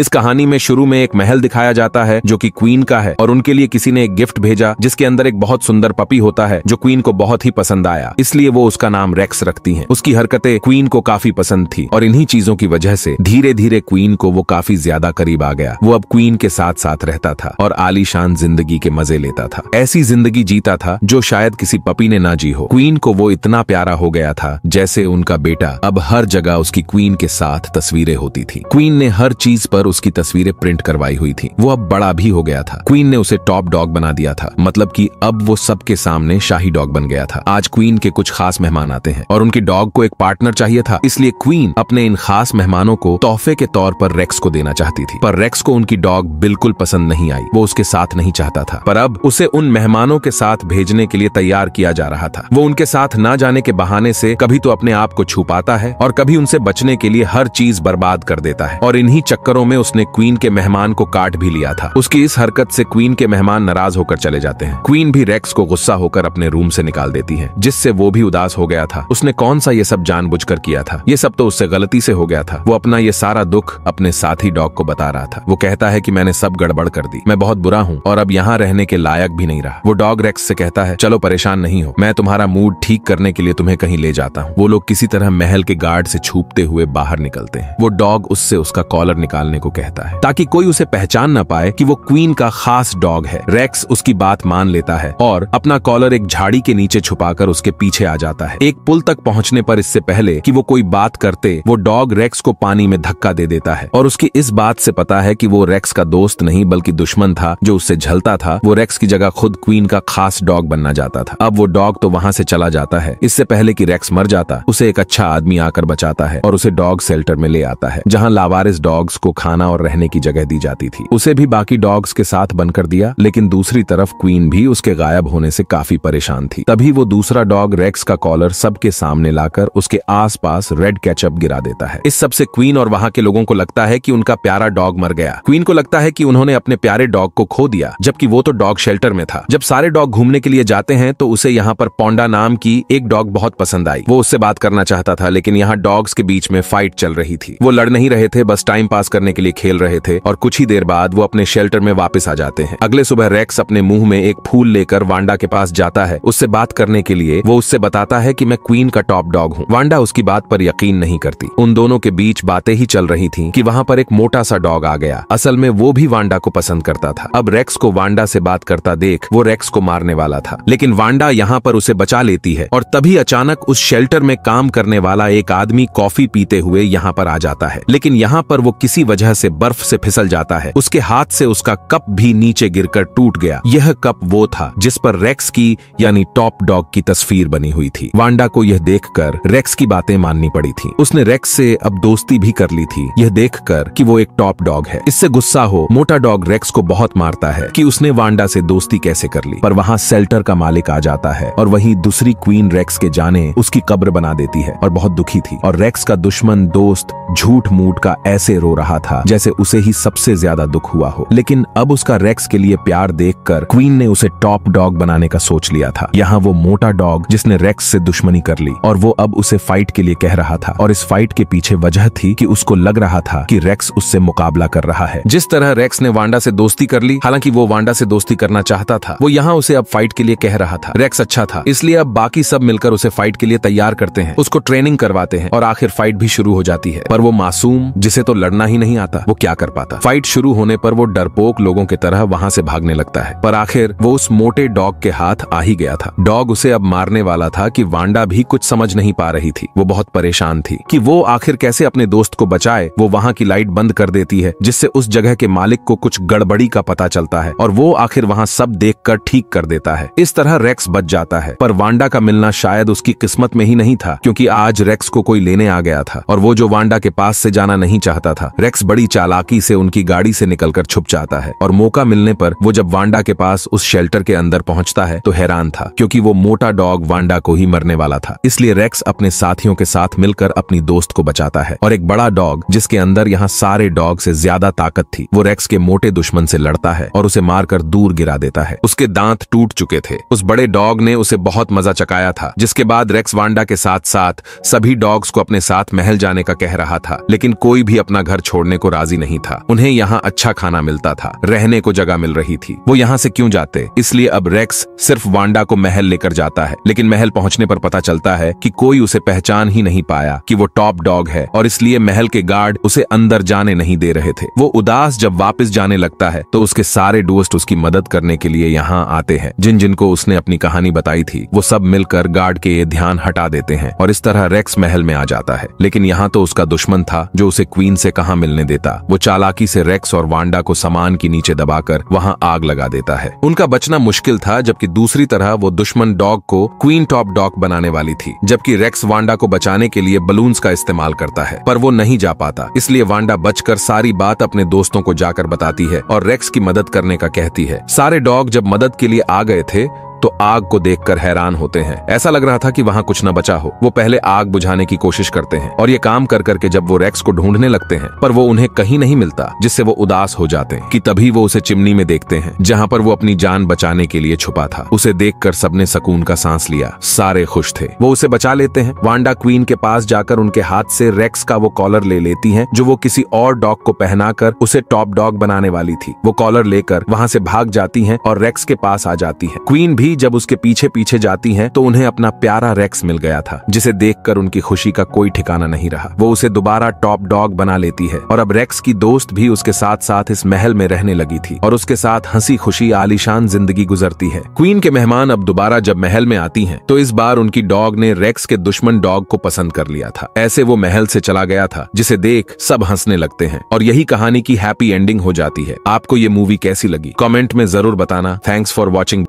इस कहानी में शुरू में एक महल दिखाया जाता है जो कि क्वीन का है और उनके लिए किसी ने एक गिफ्ट भेजा जिसके अंदर एक बहुत सुंदर पपी होता है जो क्वीन को बहुत ही पसंद आया इसलिए वो उसका नाम रेक्स रखती है उसकी हरकतें क्वीन को काफी पसंद थी और इन्हीं चीजों की वजह से धीरे धीरे क्वीन को वो काफी ज्यादा करीब आ गया वो अब क्वीन के साथ साथ रहता था और आलिशान जिंदगी के मजे लेता था ऐसी जिंदगी जीता था जो शायद किसी पपी ने ना जी हो क्वीन को वो इतना प्यारा हो गया था जैसे उनका बेटा अब हर जगह उसकी क्वीन के साथ तस्वीरें होती थी क्वीन ने हर चीज पर उसकी तस्वीरें प्रिंट करवाई हुई थी वो अब बड़ा भी हो गया था क्वीन ने उसे टॉप डॉग बना दिया था मतलब कि अब वो सबके सामने शाही डॉग बन गया था आज क्वीन के कुछ खास मेहमान आते हैं और उनके डॉग को एक पार्टनर चाहिए था इसलिए क्वीन अपने इन खास मेहमानों को तोहफे के तौर पर रेक्स को देना चाहती थी पर रेक्स को उनकी डॉग बिल्कुल पसंद नहीं आई वो उसके साथ नहीं चाहता था पर अब उसे उन मेहमानों के साथ भेजने के लिए तैयार किया जा रहा था वो उनके साथ ना जाने के बहाने से कभी तो अपने आप को छुपाता है और कभी उनसे बचने के लिए हर चीज बर्बाद कर देता है और इन्हीं चक्करों में उसने क्वीन के मेहमान को काट भी लिया था उसकी इस हरकत से क्वीन के मेहमान नाराज होकर चले जाते हैं क्वीन भी रेक्स को गुस्सा होकर अपने रूम से निकाल देती है जिससे वो भी उदास हो गया था उसने कौन सा ये सब जानबूझकर किया था ये सब तो उससे गलती से हो गया था वो अपना ये सारा दुख अपने साथी डॉग को बता रहा था वो कहता है की मैंने सब गड़बड़ कर दी मैं बहुत बुरा हूँ और अब यहाँ रहने के लायक भी नहीं रहा वो डॉग रेक्स से कहता है चलो परेशान नहीं हो मैं तुम्हारा मूड ठीक करने के लिए तुम्हें कहीं ले जाता हूँ वो लोग किसी तरह महल के गार्ड से छूपते हुए बाहर निकलते हैं वो डॉग उससे उसका कॉलर निकालने को को कहता है ताकि कोई उसे पहचान न पाए कि वो क्वीन का खास डॉग है रेक्स उसकी बात मान लेता है और अपना कॉलर एक झाड़ी के नीचे छुपाकर उसके पीछे आ जाता है एक पुल तक पहुंचने पर इससे पहले कि वो कोई बात करते वो डॉग रेक्स को पानी में धक्का दे देता है और उसकी इस बात से पता है कि वो रेक्स का दोस्त नहीं बल्कि दुश्मन था जो उससे झलता था वो रेक्स की जगह खुद क्वीन का खास डॉग बनना जाता था अब वो डॉग तो वहां से चला जाता है इससे पहले कि रेक्स मर जाता उसे एक अच्छा आदमी आकर बचाता है और उसे डॉग सेल्टर में ले आता है जहाँ लावारिस डॉग्स को खाना खाना और रहने की जगह दी जाती थी उसे भी बाकी डॉग्स के साथ बंद कर दिया लेकिन दूसरी तरफ क्वीन भी उसके गायब होने से काफी परेशान थी तभी वो दूसरा डॉग रेक्स का कॉलर सबके सामने लाकर उसके आस रेड कैचअप गिरा देता है इस सबसे क्वीन और वहाँ के लोगों को लगता है की उनका प्यारा डॉग मर गया क्वीन को लगता है की उन्होंने अपने प्यारे डॉग को खो दिया जबकि वो तो डॉग शेल्टर में था जब सारे डॉग घूमने के लिए जाते हैं तो उसे यहाँ पर पौंडा नाम की एक डॉग बहुत पसंद आई वो उससे बात करना चाहता था लेकिन यहाँ डॉग्स के बीच में फाइट चल रही थी वो लड़ नहीं रहे थे बस टाइम पास करने के लिए लिए खेल रहे थे और कुछ ही देर बाद वो अपने शेल्टर में वापस आ जाते हैं अगले सुबह रेक्स अपने मुंह में एक फूल लेकर वांडा के पास जाता है उससे बात करने के लिए वो उससे बताता है की मैं क्वीन का टॉप डॉग हूँ वांडा उसकी बात पर यकीन नहीं करती उन दोनों के बीच बातें ही चल रही थी की वहाँ पर एक मोटा सा डॉग आ गया असल में वो भी वांडा को पसंद करता था अब रेक्स को वांडा से बात करता देख वो रेक्स को मारने वाला था लेकिन वांडा यहाँ पर उसे बचा लेती है और तभी अचानक उस शेल्टर में काम करने वाला एक आदमी कॉफी पीते हुए यहाँ पर आ जाता है लेकिन यहाँ पर वो किसी वजह वजह से बर्फ से फिसल जाता है उसके हाथ से उसका कप भी नीचे गिरकर टूट गया यह कप वो था जिस पर रेक्स की यानी टॉप डॉग की तस्वीर बनी हुई थी वांडा को यह देखकर रेक्स की बातें माननी पड़ी थी उसने रेक्स से अब दोस्ती भी कर ली थी यह देख कर वो एक टॉप डॉग है इससे गुस्सा हो मोटा डॉग रेक्स को बहुत मारता है की उसने वांडा से दोस्ती कैसे कर ली पर वहाँ सेल्टर का मालिक आ जाता है और वहीं दूसरी क्वीन रेक्स के जाने उसकी कब्र बना देती है और बहुत दुखी थी और रेक्स का दुश्मन दोस्त झूठ मूठ का ऐसे रो रहा था था जैसे उसे ही सबसे ज्यादा दुख हुआ हो लेकिन अब उसका रेक्स के लिए प्यार देखकर क्वीन ने उसे टॉप डॉग बनाने का सोच लिया था यहाँ वो मोटा डॉग जिसने रेक्स से दुश्मनी कर ली और वो अब उसे फाइट के लिए कह रहा था और इस फाइट के पीछे वजह थी कि उसको लग रहा था कि रेक्स उससे मुकाबला कर रहा है जिस तरह रेक्स ने वांडा से दोस्ती कर ली हालांकि वो वांडा से दोस्ती करना चाहता था वो यहाँ उसे अब फाइट के लिए कह रहा था रेक्स अच्छा था इसलिए अब बाकी सब मिलकर उसे फाइट के लिए तैयार करते हैं उसको ट्रेनिंग करवाते हैं और आखिर फाइट भी शुरू हो जाती है पर वो मासूम जिसे तो लड़ना ही नहीं आता चाहता वो क्या कर पाता फाइट शुरू होने पर वो डरपोक लोगों की तरह वहां से भागने लगता है पर आखिर वो उस मोटे डॉग के हाथ आ ही गया था डॉग उसे अब मारने वाला था कि वांडा भी कुछ समझ नहीं पा रही थी वो बहुत परेशान थी कि वो आखिर कैसे अपने दोस्त को बचाए वो वहाँ की लाइट बंद कर देती है जिससे उस जगह के मालिक को कुछ गड़बड़ी का पता चलता है और वो आखिर वहाँ सब देख कर ठीक कर देता है इस तरह रेक्स बच जाता है पर वांडा का मिलना शायद उसकी किस्मत में ही नहीं था क्योंकि आज रेक्स को कोई लेने आ गया था और वो जो वांडा के पास से जाना नहीं चाहता था रेक्स बड़ी बड़ी चालाकी से उनकी गाड़ी से निकलकर छुप जाता है और मौका मिलने पर वो जब वांडा के पास उस शेल्टर के अंदर पहुंचता है तो हैरान था क्योंकि वो मोटा डॉग वांडा को ही मरने वाला था इसलिए रेक्स अपने साथियों के साथ मिलकर अपनी दोस्त को बचाता है और एक बड़ा डॉग जिसके अंदर यहाँ सारे डॉग से ज्यादा ताकत थी वो रेक्स के मोटे दुश्मन से लड़ता है और उसे मारकर दूर गिरा देता है उसके दांत टूट चुके थे उस बड़े डॉग ने उसे बहुत मजा चकाया था जिसके बाद रेक्स वांडा के साथ साथ सभी डॉग्स को अपने साथ महल जाने का कह रहा था लेकिन कोई भी अपना घर छोड़ने को को राजी नहीं था उन्हें यहाँ अच्छा खाना मिलता था रहने को जगह मिल रही थी वो यहाँ से क्यों जाते इसलिए अब रेक्स सिर्फ वांडा को महल लेकर जाता है लेकिन महल पहुंचने पर पता चलता है कि कोई उसे पहचान ही नहीं पाया कि वो टॉप डॉग है और इसलिए महल के गार्ड उसे अंदर जाने नहीं दे रहे थे वो उदास जब वापिस जाने लगता है तो उसके सारे दोस्त उसकी मदद करने के लिए यहाँ आते हैं जिन जिनको उसने अपनी कहानी बताई थी वो सब मिलकर गार्ड के ये ध्यान हटा देते हैं और इस तरह रेक्स महल में आ जाता है लेकिन यहाँ तो उसका दुश्मन था जो उसे क्वीन से कहा मिलने देता लेता वो चालाकी से रेक्स और वांडा को सामान के नीचे दबाकर वहां आग लगा देता है उनका बचना मुश्किल था जबकि दूसरी तरह वो दुश्मन डॉग को क्वीन टॉप डॉग बनाने वाली थी जबकि रेक्स वांडा को बचाने के लिए बलून्स का इस्तेमाल करता है पर वो नहीं जा पाता इसलिए वांडा बचकर सारी बात अपने दोस्तों को जाकर बताती है और रेक्स की मदद करने का कहती है सारे डॉग जब मदद के लिए आ गए थे तो आग को देखकर हैरान होते हैं ऐसा लग रहा था कि वहाँ कुछ न बचा हो वो पहले आग बुझाने की कोशिश करते हैं और ये काम कर करके जब वो रेक्स को ढूंढने लगते हैं पर वो उन्हें कहीं नहीं मिलता जिससे वो उदास हो जाते हैं कि तभी वो उसे चिमनी में देखते हैं जहाँ पर वो अपनी जान बचाने के लिए छुपा था उसे देख कर सबने सकून का सांस लिया सारे खुश थे वो उसे बचा लेते हैं वांडा क्वीन के पास जाकर उनके हाथ से रेक्स का वो कॉलर ले लेती है जो वो किसी और डॉग को पहनाकर उसे टॉप डॉग बनाने वाली थी वो कॉलर लेकर वहाँ से भाग जाती है और रेक्स के पास आ जाती है क्वीन भी भी जब उसके पीछे पीछे जाती हैं तो उन्हें अपना प्यारा रेक्स मिल गया था जिसे देखकर उनकी खुशी का कोई ठिकाना नहीं रहा वो उसे दोबारा टॉप डॉग बना लेती है और अब रेक्स की दोस्त भी उसके साथ साथ इस महल में रहने लगी थी और उसके साथ हंसी खुशी आलिशान जिंदगी गुजरती है क्वीन के मेहमान अब दोबारा जब महल में आती है तो इस बार उनकी डॉग ने रेक्स के दुश्मन डॉग को पसंद कर लिया था ऐसे वो महल से चला गया था जिसे देख सब हंसने लगते हैं और यही कहानी की हैप्पी एंडिंग हो जाती है आपको ये मूवी कैसी लगी कमेंट में जरूर बताना थैंक्स फॉर वॉचिंग